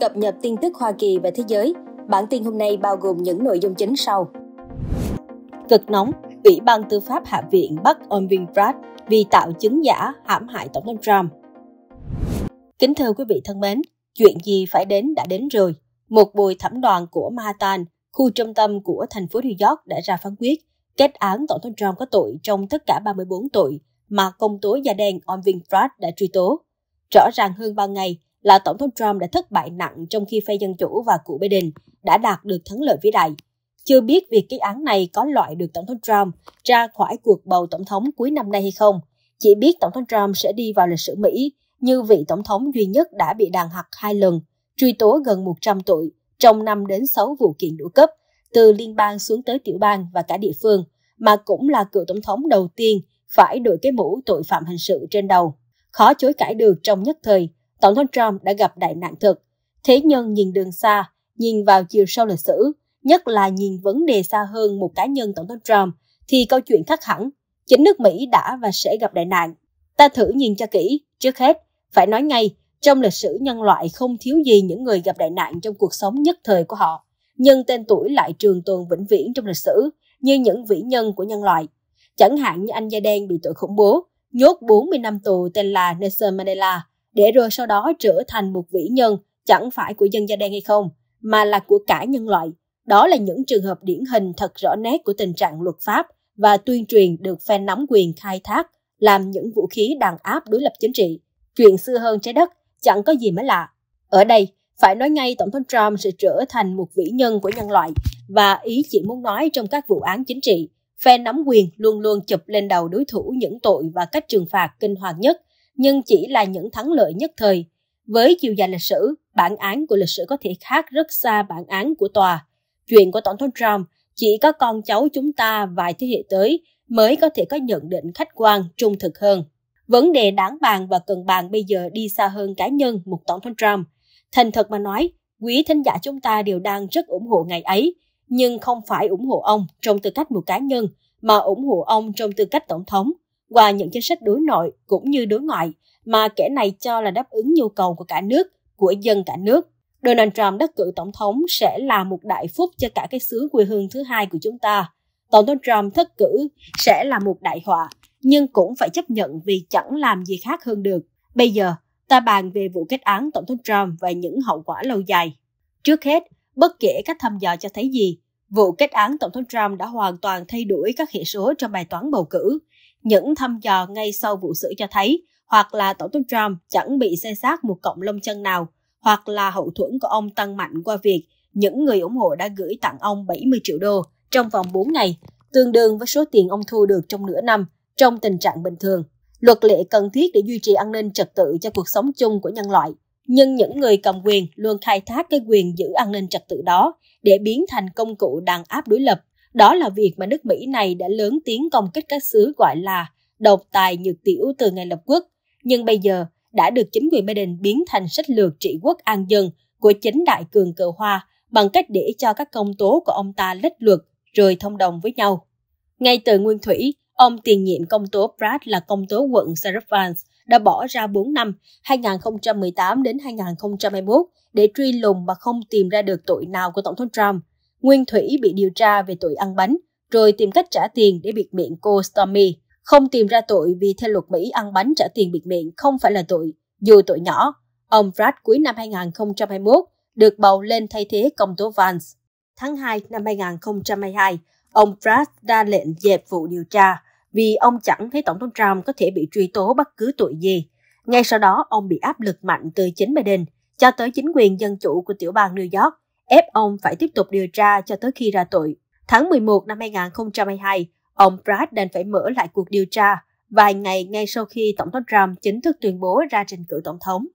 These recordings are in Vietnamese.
Cập nhật tin tức Hoa Kỳ và thế giới. Bản tin hôm nay bao gồm những nội dung chính sau. Cực nóng, Ủy ban Tư pháp Hạ viện bắt ông Vinbrad vì tạo chứng giả hãm hại Tổng thống Trump. Kính thưa quý vị thân mến, chuyện gì phải đến đã đến rồi. Một bồi thẩm đoàn của Manhattan, khu trung tâm của thành phố New York đã ra phán quyết kết án Tổng thống Trump có tội trong tất cả 34 tội mà công tố da đen Orvin Pratt đã truy tố. Rõ ràng hơn bao ngày, là Tổng thống Trump đã thất bại nặng trong khi phe Dân Chủ và cựu Biden đã đạt được thắng lợi vĩ đại. Chưa biết việc cái án này có loại được Tổng thống Trump ra khỏi cuộc bầu Tổng thống cuối năm nay hay không. Chỉ biết Tổng thống Trump sẽ đi vào lịch sử Mỹ như vị Tổng thống duy nhất đã bị đàn hặc hai lần, truy tố gần 100 tội trong năm đến 6 vụ kiện đủ cấp, từ liên bang xuống tới tiểu bang và cả địa phương, mà cũng là cựu Tổng thống đầu tiên phải đội cái mũ tội phạm hình sự trên đầu. Khó chối cãi được trong nhất thời, Tổng thống Trump đã gặp đại nạn thực. Thế nhân nhìn đường xa, nhìn vào chiều sâu lịch sử, nhất là nhìn vấn đề xa hơn một cá nhân Tổng thống Trump, thì câu chuyện khác hẳn. Chính nước Mỹ đã và sẽ gặp đại nạn. Ta thử nhìn cho kỹ, trước hết, phải nói ngay, trong lịch sử nhân loại không thiếu gì những người gặp đại nạn trong cuộc sống nhất thời của họ, nhưng tên tuổi lại trường tồn vĩnh viễn trong lịch sử như những vĩ nhân của nhân loại. Chẳng hạn như anh da đen bị tội khủng bố, nhốt 40 năm tù tên là Nelson Mandela, để rồi sau đó trở thành một vĩ nhân chẳng phải của dân da đen hay không, mà là của cả nhân loại. Đó là những trường hợp điển hình thật rõ nét của tình trạng luật pháp và tuyên truyền được phe nắm quyền khai thác làm những vũ khí đàn áp đối lập chính trị. Chuyện xưa hơn trái đất chẳng có gì mới lạ. Ở đây, phải nói ngay Tổng thống Trump sẽ trở thành một vĩ nhân của nhân loại và ý chỉ muốn nói trong các vụ án chính trị, phe nắm quyền luôn luôn chụp lên đầu đối thủ những tội và cách trừng phạt kinh hoàng nhất nhưng chỉ là những thắng lợi nhất thời. Với chiều dài lịch sử, bản án của lịch sử có thể khác rất xa bản án của tòa. Chuyện của Tổng thống Trump chỉ có con cháu chúng ta vài thế hệ tới mới có thể có nhận định khách quan trung thực hơn. Vấn đề đáng bàn và cần bàn bây giờ đi xa hơn cá nhân một Tổng thống Trump. Thành thật mà nói, quý thính giả chúng ta đều đang rất ủng hộ ngày ấy, nhưng không phải ủng hộ ông trong tư cách một cá nhân, mà ủng hộ ông trong tư cách tổng thống, qua những chính sách đối nội cũng như đối ngoại mà kẻ này cho là đáp ứng nhu cầu của cả nước, của dân cả nước. Donald Trump đắc cử tổng thống sẽ là một đại phúc cho cả cái xứ quê hương thứ hai của chúng ta. Tổng thống Trump thất cử sẽ là một đại họa, nhưng cũng phải chấp nhận vì chẳng làm gì khác hơn được. Bây giờ, ta bàn về vụ kết án Tổng thống Trump và những hậu quả lâu dài. Trước hết, bất kể các thăm dò cho thấy gì, vụ kết án Tổng thống Trump đã hoàn toàn thay đổi các hệ số trong bài toán bầu cử, những thăm dò ngay sau vụ xử cho thấy hoặc là Tổng thống Trump chẳng bị xe xác một cọng lông chân nào, hoặc là hậu thuẫn của ông tăng mạnh qua việc những người ủng hộ đã gửi tặng ông 70 triệu đô trong vòng 4 ngày, tương đương với số tiền ông thu được trong nửa năm trong tình trạng bình thường. Luật lệ cần thiết để duy trì an ninh trật tự cho cuộc sống chung của nhân loại. Nhưng những người cầm quyền luôn khai thác cái quyền giữ an ninh trật tự đó để biến thành công cụ đàn áp đối lập đó là việc mà nước Mỹ này đã lớn tiếng công kích các xứ gọi là độc tài nhược tiểu từ ngày lập quốc, nhưng bây giờ đã được chính quyền Biden biến thành sách lược trị quốc an dân của chính đại cường cờ hoa bằng cách để cho các công tố của ông ta lách luật rồi thông đồng với nhau. Ngay từ nguyên thủy, ông tiền nhiệm công tố Brad là công tố quận Sarah Vance đã bỏ ra 4 năm 2018 đến 2021 để truy lùng mà không tìm ra được tội nào của Tổng thống Trump. Nguyên Thủy bị điều tra về tội ăn bánh, rồi tìm cách trả tiền để biệt miệng cô Stormy. Không tìm ra tội vì theo luật Mỹ ăn bánh trả tiền biệt miệng không phải là tội, dù tội nhỏ. Ông Brad cuối năm 2021 được bầu lên thay thế công tố Vance. Tháng 2 năm 2022, ông Brad ra lệnh dẹp vụ điều tra vì ông chẳng thấy Tổng thống Trump có thể bị truy tố bất cứ tội gì. Ngay sau đó, ông bị áp lực mạnh từ chính Biden cho tới chính quyền dân chủ của tiểu bang New York ép ông phải tiếp tục điều tra cho tới khi ra tội. Tháng 11 năm 2022, ông Brad đành phải mở lại cuộc điều tra vài ngày ngay sau khi Tổng thống Trump chính thức tuyên bố ra trình cử Tổng thống.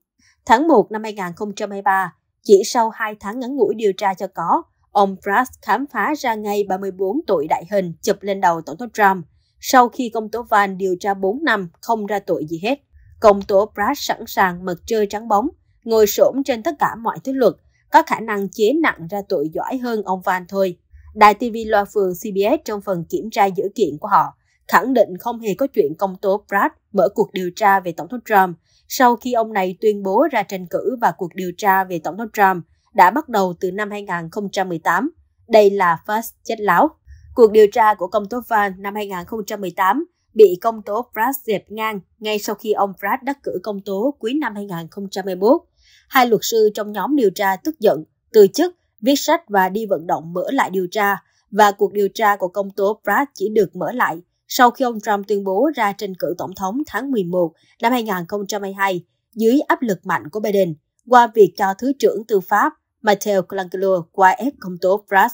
Tháng 1 năm 2023, chỉ sau 2 tháng ngắn ngủi điều tra cho có, ông Brad khám phá ra ngay 34 tội đại hình chụp lên đầu Tổng thống Trump sau khi công tố Van điều tra 4 năm không ra tội gì hết. Công tố Brad sẵn sàng mật chơi trắng bóng, ngồi xổm trên tất cả mọi thứ luật, có khả năng chế nặng ra tội giỏi hơn ông Van thôi. Đài TV loa phường CBS trong phần kiểm tra dữ kiện của họ khẳng định không hề có chuyện công tố Brad mở cuộc điều tra về Tổng thống Trump sau khi ông này tuyên bố ra tranh cử và cuộc điều tra về Tổng thống Trump đã bắt đầu từ năm 2018. Đây là Fast chết láo. Cuộc điều tra của công tố Van năm 2018 bị công tố Brad dẹp ngang ngay sau khi ông Brad đắc cử công tố cuối năm 2021. Hai luật sư trong nhóm điều tra tức giận, từ chức, viết sách và đi vận động mở lại điều tra, và cuộc điều tra của công tố Brad chỉ được mở lại sau khi ông Trump tuyên bố ra tranh cử tổng thống tháng 11 năm 2022 dưới áp lực mạnh của Biden qua việc cho Thứ trưởng Tư pháp Matteo Colangelo qua ép công tố Brad.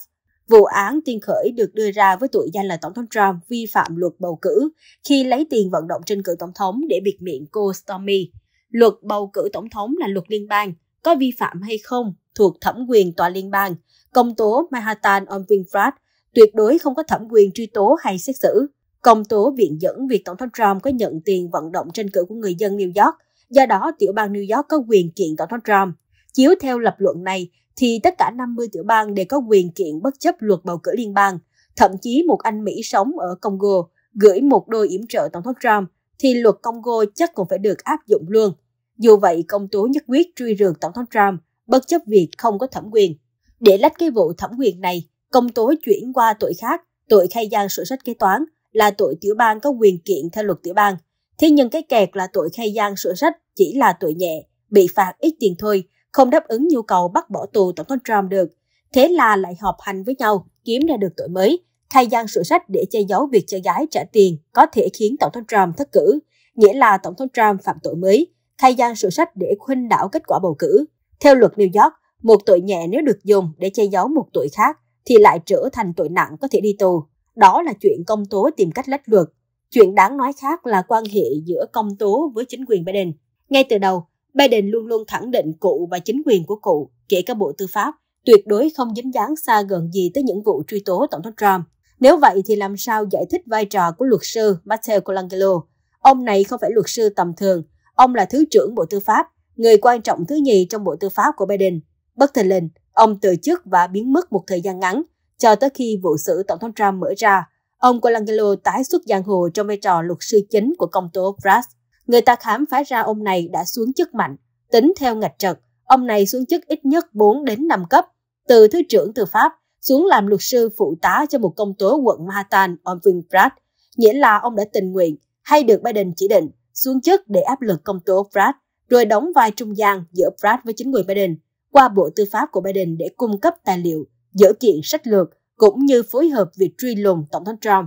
Vụ án tiên khởi được đưa ra với tội danh là Tổng thống Trump vi phạm luật bầu cử khi lấy tiền vận động tranh cử tổng thống để biệt miệng cô Stormy luật bầu cử tổng thống là luật liên bang, có vi phạm hay không thuộc thẩm quyền tòa liên bang. Công tố Manhattan on Winfrey tuyệt đối không có thẩm quyền truy tố hay xét xử. Công tố viện dẫn việc Tổng thống Trump có nhận tiền vận động tranh cử của người dân New York, do đó tiểu bang New York có quyền kiện Tổng thống Trump. Chiếu theo lập luận này, thì tất cả 50 tiểu bang đều có quyền kiện bất chấp luật bầu cử liên bang. Thậm chí một anh Mỹ sống ở Congo gửi một đôi yểm trợ Tổng thống Trump thì luật Congo chắc cũng phải được áp dụng luôn. Dù vậy, công tố nhất quyết truy rường Tổng thống Trump, bất chấp việc không có thẩm quyền. Để lách cái vụ thẩm quyền này, công tố chuyển qua tội khác, tội khai gian sổ sách kế toán, là tội tiểu bang có quyền kiện theo luật tiểu bang. Thế nhưng cái kẹt là tội khai gian sổ sách chỉ là tội nhẹ, bị phạt ít tiền thôi, không đáp ứng nhu cầu bắt bỏ tù Tổng thống Trump được. Thế là lại họp hành với nhau, kiếm ra được tội mới, thay gian sổ sách để che giấu việc cho gái trả tiền có thể khiến Tổng thống Trump thất cử, nghĩa là Tổng thống Trump phạm tội mới, thay gian sổ sách để khuynh đảo kết quả bầu cử. Theo luật New York, một tội nhẹ nếu được dùng để che giấu một tội khác thì lại trở thành tội nặng có thể đi tù. Đó là chuyện công tố tìm cách lách luật. Chuyện đáng nói khác là quan hệ giữa công tố với chính quyền Biden. Ngay từ đầu, Biden luôn luôn khẳng định cụ và chính quyền của cụ, kể cả Bộ Tư pháp, tuyệt đối không dính dáng xa gần gì tới những vụ truy tố Tổng thống Trump. Nếu vậy thì làm sao giải thích vai trò của luật sư Matteo Colangelo? Ông này không phải luật sư tầm thường, ông là Thứ trưởng Bộ Tư pháp, người quan trọng thứ nhì trong Bộ Tư pháp của Biden. Bất thình lình, ông từ chức và biến mất một thời gian ngắn, cho tới khi vụ xử Tổng thống Trump mở ra. Ông Colangelo tái xuất giang hồ trong vai trò luật sư chính của công tố Brass. Người ta khám phá ra ông này đã xuống chức mạnh, tính theo ngạch trật. Ông này xuống chức ít nhất 4 đến 5 cấp, từ Thứ trưởng Tư pháp xuống làm luật sư phụ tá cho một công tố quận Manhattan, ông Pratt, nghĩa là ông đã tình nguyện hay được Biden chỉ định xuống chức để áp lực công tố Pratt, rồi đóng vai trung gian giữa Pratt với chính quyền Biden qua Bộ Tư pháp của Biden để cung cấp tài liệu, dở kiện sách lược cũng như phối hợp việc truy lùng Tổng thống Trump.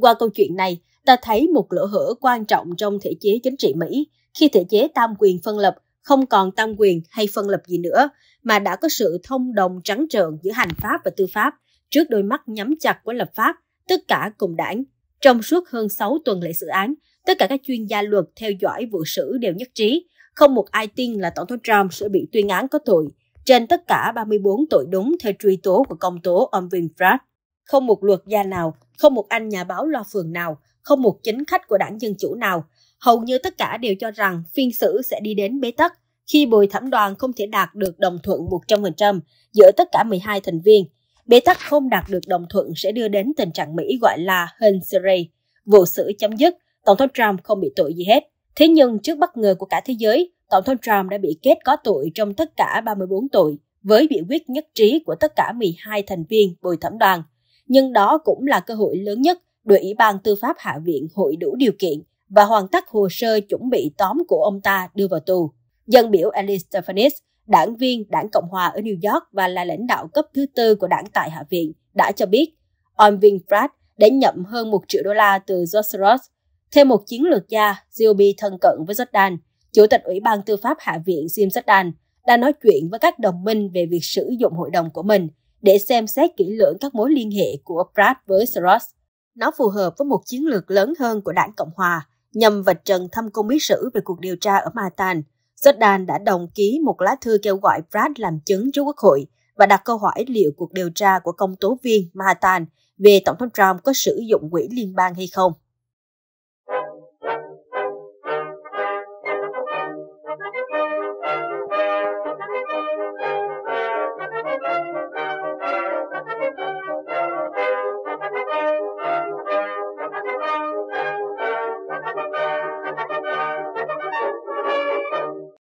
Qua câu chuyện này, ta thấy một lỗ hở quan trọng trong thể chế chính trị Mỹ khi thể chế tam quyền phân lập không còn tam quyền hay phân lập gì nữa, mà đã có sự thông đồng trắng trợn giữa hành pháp và tư pháp trước đôi mắt nhắm chặt của lập pháp, tất cả cùng đảng. Trong suốt hơn 6 tuần lễ xử án, tất cả các chuyên gia luật theo dõi vụ xử đều nhất trí, không một ai tin là Tổng thống Trump sẽ bị tuyên án có tội trên tất cả 34 tội đúng theo truy tố của công tố ông Winfrey. Không một luật gia nào, không một anh nhà báo lo phường nào, không một chính khách của đảng Dân Chủ nào, hầu như tất cả đều cho rằng phiên xử sẽ đi đến bế tắc khi bồi thẩm đoàn không thể đạt được đồng thuận 100% giữa tất cả 12 thành viên. Bế tắc không đạt được đồng thuận sẽ đưa đến tình trạng Mỹ gọi là Hensery, vụ xử chấm dứt, Tổng thống Trump không bị tội gì hết. Thế nhưng trước bất ngờ của cả thế giới, Tổng thống Trump đã bị kết có tội trong tất cả 34 tội với biểu quyết nhất trí của tất cả 12 thành viên bồi thẩm đoàn. Nhưng đó cũng là cơ hội lớn nhất để Ủy ban Tư pháp Hạ viện hội đủ điều kiện và hoàn tất hồ sơ chuẩn bị tóm của ông ta đưa vào tù dân biểu Elise Stefanis, đảng viên đảng Cộng Hòa ở New York và là lãnh đạo cấp thứ tư của đảng tại Hạ viện, đã cho biết ông Winfrey đã nhận hơn 1 triệu đô la từ George Soros. Theo một chiến lược gia, GOP thân cận với Jordan, Chủ tịch Ủy ban Tư pháp Hạ viện Jim Jordan đã nói chuyện với các đồng minh về việc sử dụng hội đồng của mình để xem xét kỹ lưỡng các mối liên hệ của Brad với Soros. Nó phù hợp với một chiến lược lớn hơn của đảng Cộng Hòa nhằm vạch trần thâm cung bí sử về cuộc điều tra ở Manhattan – Jordan đã đồng ký một lá thư kêu gọi Brad làm chứng trước Quốc hội và đặt câu hỏi liệu cuộc điều tra của công tố viên Manhattan về Tổng thống Trump có sử dụng quỹ liên bang hay không.